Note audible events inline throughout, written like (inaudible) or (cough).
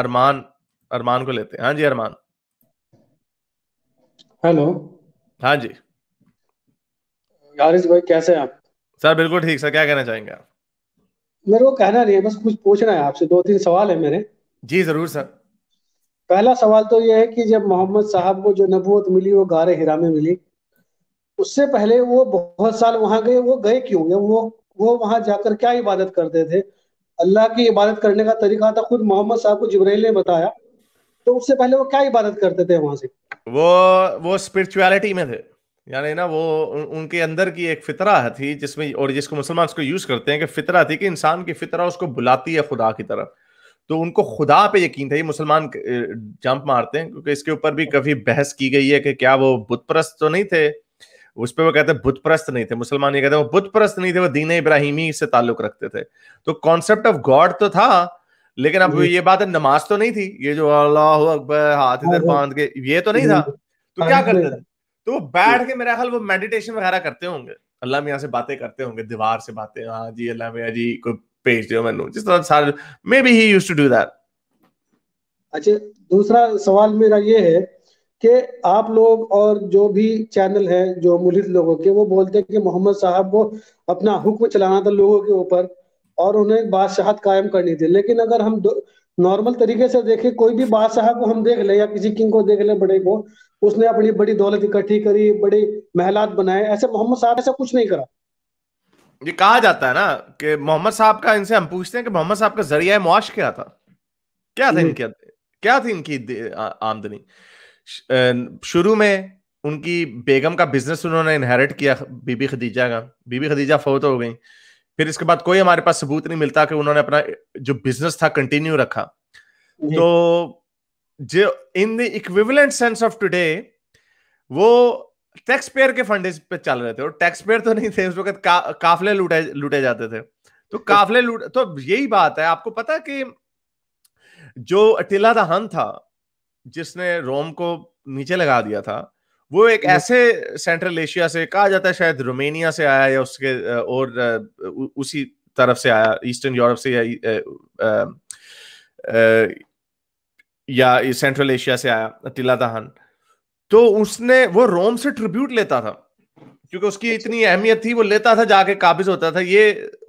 अरमान अरमान को लेते हैं हाँ जी अरमान हेलो हाँ जी हारिस भाई कैसे हैं आप सर बिल्कुल ठीक सर क्या कहना चाहेंगे आप मेरे को कहना नहीं है बस कुछ पूछना है आपसे दो तीन सवाल है मेरे जी जरूर सर पहला सवाल तो ये है कि जब मोहम्मद साहब को जो नबूत मिली वो गारे हिरा में मिली उससे पहले वो बहुत साल वहां गए वो गए क्यों वो वो वहां जाकर क्या इबादत करते थे अल्लाह की इबादत करने का तरीका था खुद मोहम्मद साहब को जबरेल ने बताया तो उससे पहले वो क्या इबादत करते थे वहां से वो वो स्पिरिचुअलिटी में थे यानी ना वो उनके अंदर की एक फितरा थी जिसमें और जिसको मुसलमान उसको यूज करते हैं कि फितरा थी कि इंसान की फितरा उसको बुलाती है खुदा की तरफ तो उनको खुदा पे यकीन था ये मुसलमान जंप मारते हैं क्योंकि इसके ऊपर भी कभी बहस की गई है कि क्या वो बुतप्रस्त तो नहीं थे उस पर वो कहते हैं बुतप्रस्त नहीं थे मुसलमान ये कहते हैं वो बुतप्रस्त नहीं थे वो दीन इब्राहिमी से ताल्लुक रखते थे तो कॉन्सेप्ट ऑफ गॉड तो था लेकिन अब ये बात है नमाज तो नहीं थी ये जो अल्लाह अकबर हाथ इधर हाँ, हाँ। बांध के ये तो नहीं था तो क्या हाँ, करते थे तो वो बैठ के मेरा ख्याल वो मेडिटेशन वगैरह करते होंगे अल्लाह मियाँ से बातें करते होंगे दीवार से बातें हाँ जी अल्लाह मियाँ जी को भेज दो मैं जिस तरह सारे मे बी ही यूज्ड टू डू दैट अच्छा दूसरा सवाल मेरा ये है कि आप लोग और जो भी चैनल है जो मुलिद लोगों के वो बोलते हैं कि मोहम्मद साहब को अपना हुक्म चलाना था लोगों के ऊपर और उन्हें बादशाहत कायम करनी थी लेकिन अगर हम नॉर्मल तरीके से देखें कोई भी बादशाह को हम देख ले या किसी किंग को देख ले बड़े को उसने अपनी बड़ी दौलत इकट्ठी करी बड़े महलात बनाए ऐसे मोहम्मद साहब ऐसा कुछ नहीं करा ये कहा जाता है ना कि मोहम्मद साहब का इनसे हम पूछते हैं कि मोहम्मद साहब का जरिया मुआश क्या था क्या था इनकी क्या थी इनकी आमदनी शुरू में उनकी बेगम का बिजनेस उन्होंने इनहेरिट किया बीबी खदीजा का बीबी खदीजा फोत हो गई फिर इसके बाद कोई हमारे पास सबूत नहीं मिलता कि उन्होंने अपना जो बिजनेस था कंटिन्यू रखा तो जो in the equivalent sense of today वो टैक्स पेयर के फंड पे चल रहे थे और टैक्स पेयर तो नहीं थे उस वक्त का, काफले लूटे लूटे जाते थे तो (laughs) काफले लूट तो यही बात है आपको पता कि जो अटिला दहन था जिसने रोम को नीचे लगा दिया था वो एक हम्म। ऐसे सेंट्रल एशिया से कहा जाता है शायद रोमेनिया से आया या उसके और उसी तरफ से आया ईस्टर्न यूरोप से या या सेंट्रल एशिया से आया तिला दहन तो उसने वो रोम से ट्रिब्यूट लेता था क्योंकि उसकी अच्छा। इतनी अहमियत थी वो लेता था जाके काबिज होता था ये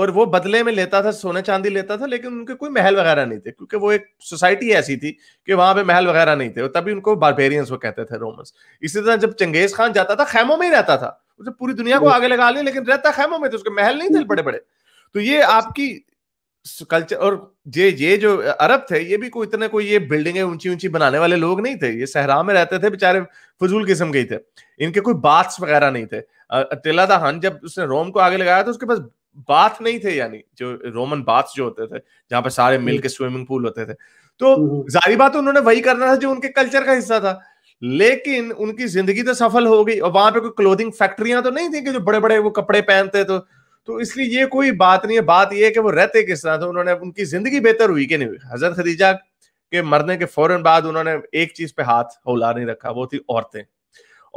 और वो बदले में लेता था सोने चांदी लेता था लेकिन उनके कोई महल वगैरह नहीं थे क्योंकि वो एक सोसाइटी ऐसी थी कि वहां पे महल वगैरह नहीं थे तभी उनको बारबेरियंस वो कहते थे रोमन्स इसी तरह जब चंगेज खान जाता था खैमों में ही रहता था उसे पूरी दुनिया को आगे लगा लिया लेकिन रहता खैमों में तो उसके महल नहीं थे बड़े बड़े तो ये आपकी कल्चर और ये ये जो अरब थे ये भी कोई इतने कोई ये बिल्डिंगें ऊंची ऊंची बनाने वाले लोग नहीं थे ये सहरा में रहते थे बेचारे फजूल किस्म के ही थे इनके कोई बाथ्स वगैरह नहीं थे अतिला दहान जब उसने रोम को आगे लगाया तो उसके पास बाथ नहीं थे यानी जो रोमन बाथ जो होते थे जहां पर सारे मिल के स्विमिंग पूल होते थे तो हम्म, हम्म। जारी बात तो उन्होंने वही करना था जो उनके कल्चर का हिस्सा था लेकिन उनकी जिंदगी तो सफल हो गई और वहां पे कोई क्लोथिंग फैक्ट्रियां तो नहीं थी कि जो बड़े बड़े वो कपड़े पहनते तो तो इसलिए ये कोई बात नहीं है बात यह है कि वो रहते किस तरह थे उन्होंने उनकी जिंदगी बेहतर हुई कि नहीं हुई हजरत खदीजा के मरने के फौरन बाद उन्होंने एक चीज पे हाथ हौला नहीं रखा वो थी औरतें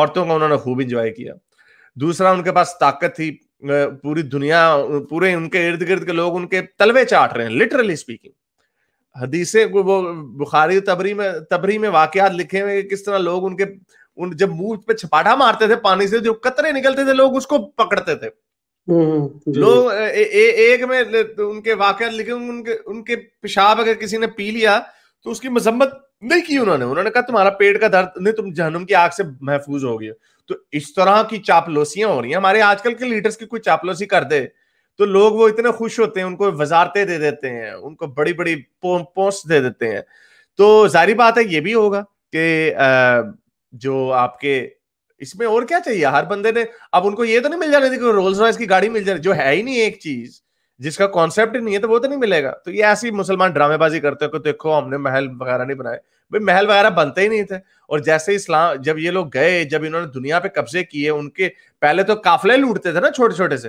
औरतों का उन्होंने खूब इंजॉय किया दूसरा उनके पास ताकत थी पूरी दुनिया पूरे उनके इर्द गिर्द के लोग उनके तलवे चाट रहे हैं लिटरली स्पीकिंग हदीसे वो बुखारी तबरी में तबरी में वाकयात लिखे हुए किस तरह लोग उनके उन जब मुंह पे छपाटा मारते थे पानी से जो कतरे निकलते थे लोग उसको पकड़ते थे हम्म, हम्म, लोग एक में तो उनके वाकयात लिखे उनके उनके पेशाब अगर किसी ने पी लिया तो उसकी मजम्मत नहीं की उन्होंने उन्होंने कहा तुम्हारा पेट का दर्द नहीं तुम जहनुम की आग से महफूज हो गए तो इस तरह की चापलोसियां हो रही हैं हमारे आजकल के लीडर्स की कोई चापलोसी कर दे तो लोग वो इतने खुश होते हैं उनको वजारते दे देते हैं उनको बड़ी बड़ी पोस्ट दे देते हैं तो जारी बात है ये भी होगा कि जो आपके इसमें और क्या चाहिए हर बंदे ने अब उनको ये तो नहीं मिल रही थी रोल्स रॉयस की गाड़ी मिल जा रही जो है ही नहीं एक चीज जिसका कॉन्सेप्ट ही नहीं है तो वो तो नहीं मिलेगा तो ये ऐसी मुसलमान ड्रामेबाजी करते हैं कि देखो हमने महल वगैरह नहीं बनाए भाई महल वगैरह बनते ही नहीं थे और जैसे इस्लाम जब ये लोग गए जब इन्होंने दुनिया पे कब्जे किए उनके पहले तो काफले लूटते थे ना छोटे छोटे से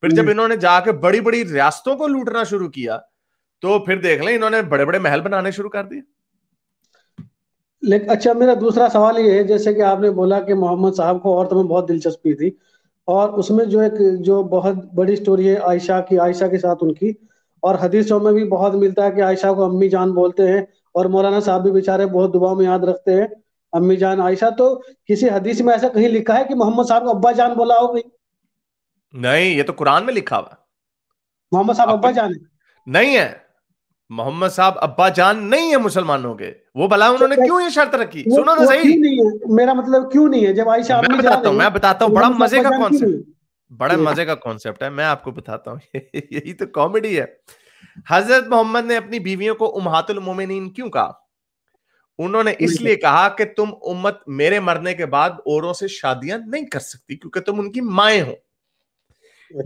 फिर जब हम्म। इन्होंने जाके बड़ी बड़ी रियासतों को लूटना शुरू किया तो फिर देख लें इन्होंने बड़े बड़े महल बनाने शुरू कर दिए अच्छा मेरा दूसरा सवाल ये है जैसे कि आपने बोला कि मोहम्मद साहब को और तुम्हें तो बहुत दिलचस्पी थी और उसमें जो एक जो बहुत बड़ी स्टोरी है आयशा की आयशा के साथ उनकी और हदीसों में भी बहुत मिलता है कि आयशा को अम्मी जान बोलते हैं और मौलाना साहब भी बेचारे बहुत दुआ में याद रखते हैं अम्मी जान आयशा तो किसी हदीस में ऐसा कहीं लिखा है कि मोहम्मद साहब को अब्बा जान बोला हो गई नहीं ये तो कुरान में लिखा हुआ मोहम्मद साहब अब्बा जान है नहीं है मोहम्मद साहब अब्बा जान नहीं है मुसलमानों के वो भला उन्होंने अच्छा, क्यों ये शर्त रखी सुनो ना तो सही नहीं है मेरा मतलब क्यों नहीं है जब आयशा मैं बताता हूँ मैं बताता हूँ तो बड़ा मजे का कॉन्सेप्ट बड़ा मजे का कॉन्सेप्ट है मैं आपको बताता हूँ (laughs) यही तो कॉमेडी है हजरत मोहम्मद ने अपनी बीवियों को उमहातुल मोमिनीन क्यों कहा उन्होंने इसलिए कहा कि तुम उम्मत मेरे मरने के बाद औरों से शादियां नहीं कर सकती क्योंकि तुम उनकी माए हो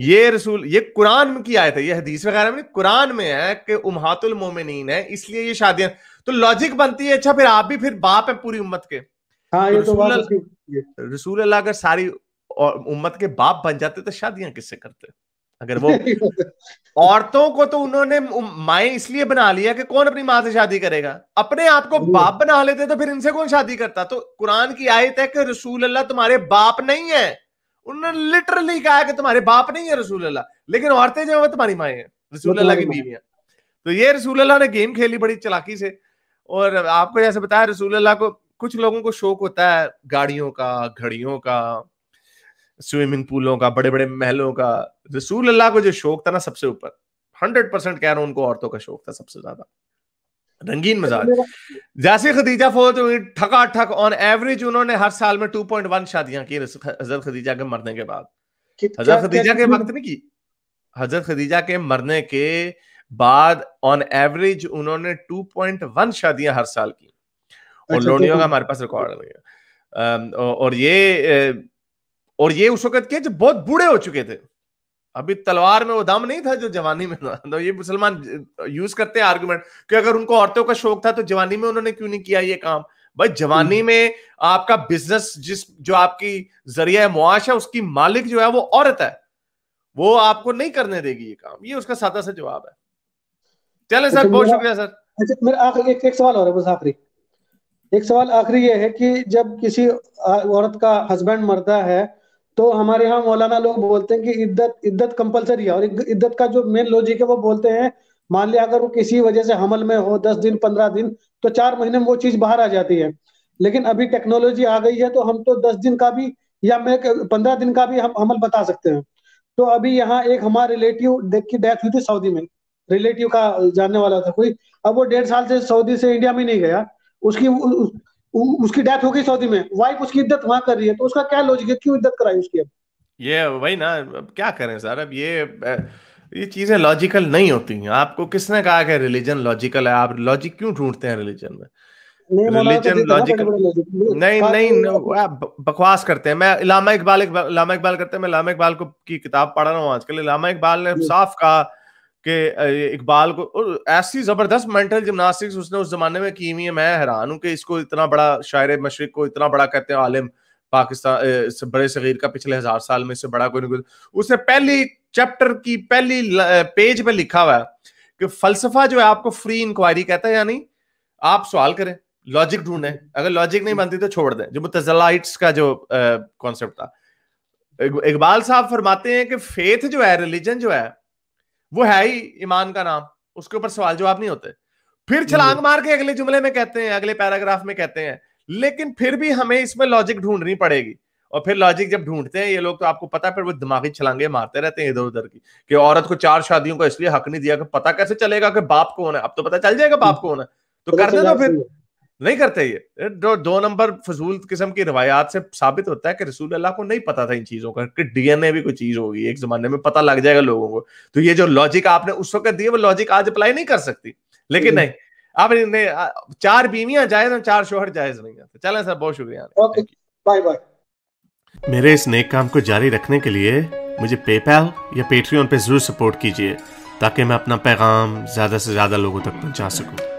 ये रसूल ये कुरान की आयत है ये हदीस वगैरह में कुरान में है कि उमहातुल मोमिनीन है इसलिए ये शादियां तो लॉजिक बनती है अच्छा फिर आप भी फिर बाप है पूरी उम्मत के हाँ, तो रसूल रसूल अल्लाह अगर सारी उम्मत के बाप बन जाते तो शादियां किससे करते अगर वो (laughs) औरतों को तो उन्होंने माए इसलिए बना लिया कि कौन अपनी माँ से शादी करेगा अपने आप को बाप बना लेते तो फिर इनसे कौन शादी करता तो कुरान की आयत है कि रसूल अल्लाह तुम्हारे बाप नहीं है उन्होंने लिटरली कहा कि तुम्हारे बाप नहीं है रसूल अल्लाह लेकिन औरतें जो है वो तुम्हारी माए हैं रसूल अल्लाह की बीवियां तो ये रसूल अल्लाह ने गेम खेली बड़ी चलाकी से और आपको जैसे बताया रसूल अल्लाह को कुछ लोगों को शौक होता है गाड़ियों का घड़ियों का स्विमिंग पूलों का बड़े बड़े महलों का रसूल अल्लाह को जो शौक था ना सबसे ऊपर हंड्रेड परसेंट कह रहा हूं उनको औरतों का शौक था सबसे ज्यादा रंगीन मजाक जैसे खदीजा फौज हुई ठका ठक ऑन एवरेज उन्होंने हर साल में 2.1 शादियां की हजरत खदीजा के मरने के बाद हजरत खदीजा के वक्त नहीं की हजरत खदीजा के मरने के बाद ऑन एवरेज उन्होंने 2.1 शादियां हर साल की और अच्छा, लोनियों तो- का हमारे पास रिकॉर्ड है और ये और ये उस वक्त के जब बहुत बूढ़े हो चुके थे अभी तलवार में वो दम नहीं था जो जवानी में तो ये मुसलमान यूज करते हैं आर्गुमेंट कि अगर उनको औरतों का शौक था तो जवानी में उन्होंने क्यों नहीं किया ये काम भाई जवानी हम्म। में आपका बिजनेस जिस जो आपकी जरिया मुआश है उसकी मालिक जो है वो औरत है वो आपको नहीं करने देगी ये काम ये उसका सादा सा जवाब है चले सर अच्छा, बहुत शुक्रिया सर अच्छा मेरा आखिरी एक, एक सवाल और है बस आखिरी एक सवाल आखिरी ये है कि जब किसी औरत का हस्बैंड मरता है तो हमारे यहाँ मौलाना लोग बोलते हैं कि इद्दत इद्दत कंपलसरी है और इद्दत का जो मेन लॉजिक है वो बोलते हैं मान लिया अगर वो किसी वजह से हमल में हो दस दिन पंद्रह दिन तो चार महीने में वो चीज बाहर आ जाती है लेकिन अभी टेक्नोलॉजी आ गई है तो हम तो दस दिन का भी या मैं पंद्रह दिन का भी हम हमल बता सकते हैं तो अभी यहाँ एक हमारा रिलेटिव की डेथ हुई थी सऊदी में रिलेटिव का जानने वाला था कोई अब वो डेढ़ साल से सऊदी से इंडिया में नहीं गया उसकी उसकी डेथ हो गई सऊदी में वाइफ उसकी इद्दत वहां कर रही है तो उसका क्या लॉजिक है क्यों इद्दत कराई उसकी अब ये वही ना अब क्या करें सर अब ये ये चीजें लॉजिकल नहीं होती हैं आपको किसने कहा कि रिलीजन लॉजिकल है आप लॉजिक क्यों ढूंढते हैं रिलीजन में रिलीजन तो लॉजिकल नहीं नहीं, नहीं बकवास करते हैं मैं इलामा इकबाल इलामा इकबाल करते हैं मैं इलामा इकबाल को की किताब पढ़ रहा हूँ आजकल इलामा इकबाल ने साफ कहा कि इकबाल को और ऐसी जबरदस्त मेंटल जिमनास्टिक्स उसने उस जमाने में की हुई है मैं हैरान हूँ कि इसको इतना बड़ा शायर मशरक को इतना बड़ा कहते हैं आलिम पाकिस्तान बड़े सगीर का पिछले हजार साल में इससे बड़ा कोई ना कोई उसने पहली चैप्टर की पहली पेज पे लिखा हुआ है कि फलसफा जो है आपको फ्री इंक्वायरी कहता है या नहीं आप सवाल करें लॉजिक ढूंढें अगर लॉजिक नहीं बनती तो छोड़ दें जो मुतजलाइट्स का जो कॉन्सेप्ट था इकबाल साहब फरमाते हैं कि फेथ जो है रिलीजन जो है वो है ही ईमान का नाम उसके ऊपर सवाल जवाब नहीं होते फिर छलांग मार के अगले जुमले में कहते हैं अगले पैराग्राफ में कहते हैं लेकिन फिर भी हमें इसमें लॉजिक ढूंढनी पड़ेगी और फिर लॉजिक जब ढूंढते हैं ये लोग तो आपको पता है फिर वो दिमागी छलांगे मारते रहते हैं इधर उधर की कि औरत को चार शादियों का इसलिए हक नहीं दिया कि पता कैसे चलेगा कि बाप कौन है अब तो पता चल जाएगा बाप कौन है तो कर दे दो फिर तो नहीं करते ये दो, दो नंबर फजूल किस्म की रवायात से साबित होता है कि रसूल अल्लाह को नहीं पता था इन चीजों का कि डीएनए भी कोई चीज होगी एक जमाने में पता लग जाएगा लोगों को तो ये जो लॉजिक आपने उस वक्त दिया वो लॉजिक आज अप्लाई नहीं कर सकती लेकिन नहीं आप आपने चार बीवियां जायज और चार शोहर जायज नहीं आते चले सर बहुत शुक्रिया बाय बाय मेरे इस नेक काम को जारी रखने के लिए मुझे पेपैल या पेट्रियन पे जरूर सपोर्ट कीजिए ताकि मैं अपना पैगाम ज्यादा से ज्यादा लोगों तक पहुंचा सकूं